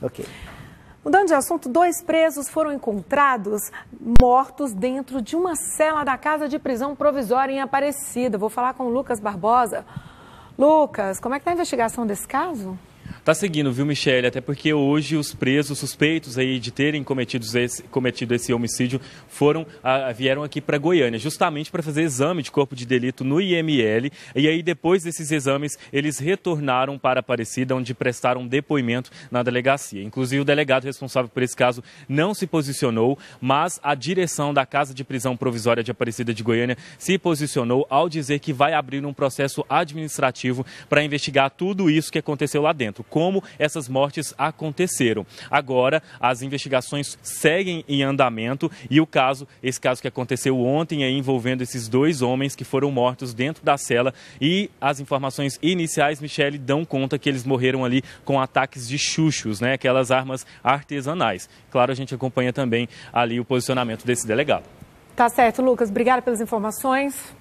Ok. Mudando de assunto, dois presos foram encontrados mortos dentro de uma cela da casa de prisão provisória em Aparecida. Vou falar com o Lucas Barbosa. Lucas, como é que está a investigação desse caso? está seguindo, viu, Michele? Até porque hoje os presos suspeitos aí de terem cometido esse, cometido esse homicídio foram vieram aqui para Goiânia, justamente para fazer exame de corpo de delito no IML. E aí, depois desses exames, eles retornaram para Aparecida, onde prestaram depoimento na delegacia. Inclusive, o delegado responsável por esse caso não se posicionou, mas a direção da Casa de Prisão Provisória de Aparecida de Goiânia se posicionou ao dizer que vai abrir um processo administrativo para investigar tudo isso que aconteceu lá dentro como essas mortes aconteceram. Agora, as investigações seguem em andamento e o caso, esse caso que aconteceu ontem, envolvendo esses dois homens que foram mortos dentro da cela e as informações iniciais, Michele, dão conta que eles morreram ali com ataques de chuchos, né? Aquelas armas artesanais. Claro, a gente acompanha também ali o posicionamento desse delegado. Tá certo, Lucas. Obrigada pelas informações.